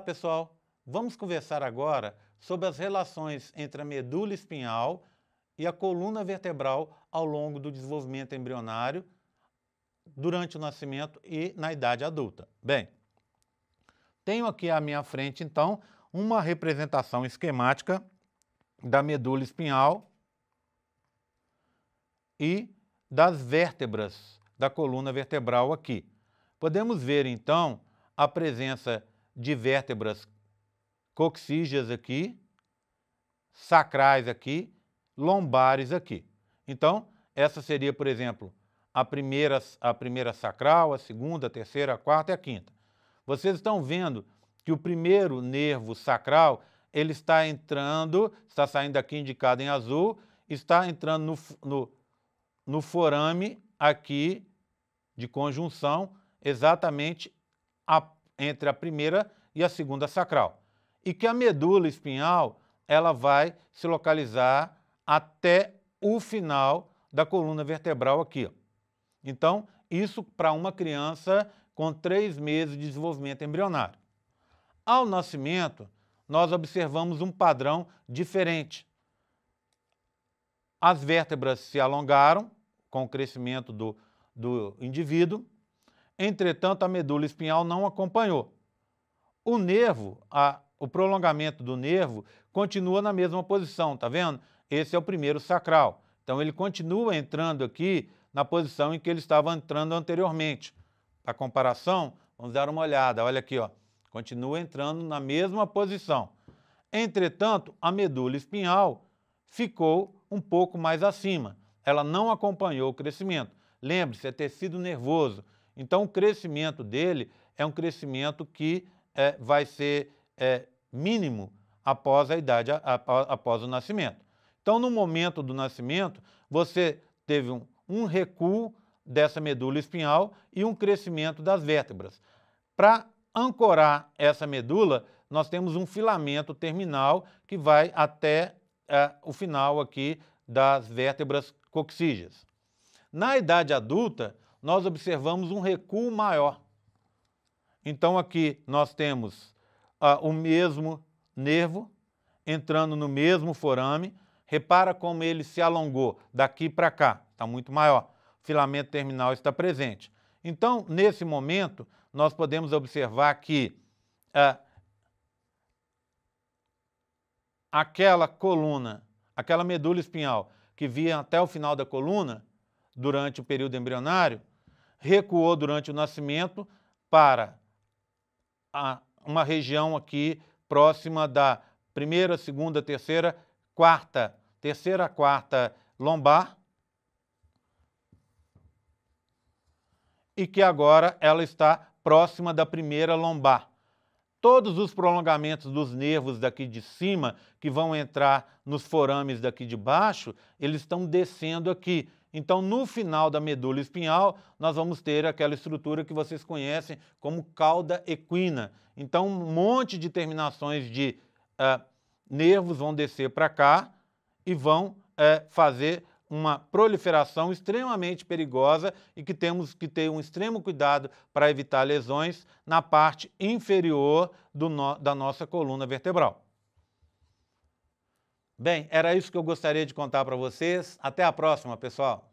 pessoal! Vamos conversar agora sobre as relações entre a medula espinhal e a coluna vertebral ao longo do desenvolvimento embrionário, durante o nascimento e na idade adulta. Bem, tenho aqui à minha frente, então, uma representação esquemática da medula espinhal e das vértebras da coluna vertebral aqui. Podemos ver, então, a presença de vértebras coxígeas aqui, sacrais aqui, lombares aqui. Então, essa seria, por exemplo, a primeira, a primeira sacral, a segunda, a terceira, a quarta e a quinta. Vocês estão vendo que o primeiro nervo sacral ele está entrando, está saindo aqui indicado em azul, está entrando no, no, no forame aqui de conjunção, exatamente a, entre a primeira e a segunda sacral. E que a medula espinhal ela vai se localizar até o final da coluna vertebral aqui. Então, isso para uma criança com três meses de desenvolvimento embrionário. Ao nascimento, nós observamos um padrão diferente. As vértebras se alongaram com o crescimento do, do indivíduo, Entretanto, a medula espinhal não acompanhou. O nervo, a, o prolongamento do nervo, continua na mesma posição, tá vendo? Esse é o primeiro sacral. Então, ele continua entrando aqui na posição em que ele estava entrando anteriormente. Para comparação, vamos dar uma olhada. Olha aqui, ó. continua entrando na mesma posição. Entretanto, a medula espinhal ficou um pouco mais acima. Ela não acompanhou o crescimento. Lembre-se, é tecido nervoso. Então, o crescimento dele é um crescimento que é, vai ser é, mínimo após a idade, após, após o nascimento. Então, no momento do nascimento, você teve um, um recuo dessa medula espinhal e um crescimento das vértebras. Para ancorar essa medula, nós temos um filamento terminal que vai até é, o final aqui das vértebras coxígeas. Na idade adulta, nós observamos um recuo maior. Então aqui nós temos ah, o mesmo nervo entrando no mesmo forame. Repara como ele se alongou daqui para cá, está muito maior. O filamento terminal está presente. Então, nesse momento, nós podemos observar que ah, aquela coluna, aquela medula espinhal que via até o final da coluna, durante o período embrionário, recuou durante o nascimento para a, uma região aqui próxima da primeira, segunda, terceira, quarta, terceira, quarta lombar. E que agora ela está próxima da primeira lombar. Todos os prolongamentos dos nervos daqui de cima, que vão entrar nos forames daqui de baixo, eles estão descendo aqui então, no final da medula espinhal, nós vamos ter aquela estrutura que vocês conhecem como cauda equina. Então, um monte de terminações de uh, nervos vão descer para cá e vão uh, fazer uma proliferação extremamente perigosa e que temos que ter um extremo cuidado para evitar lesões na parte inferior no, da nossa coluna vertebral. Bem, era isso que eu gostaria de contar para vocês. Até a próxima, pessoal!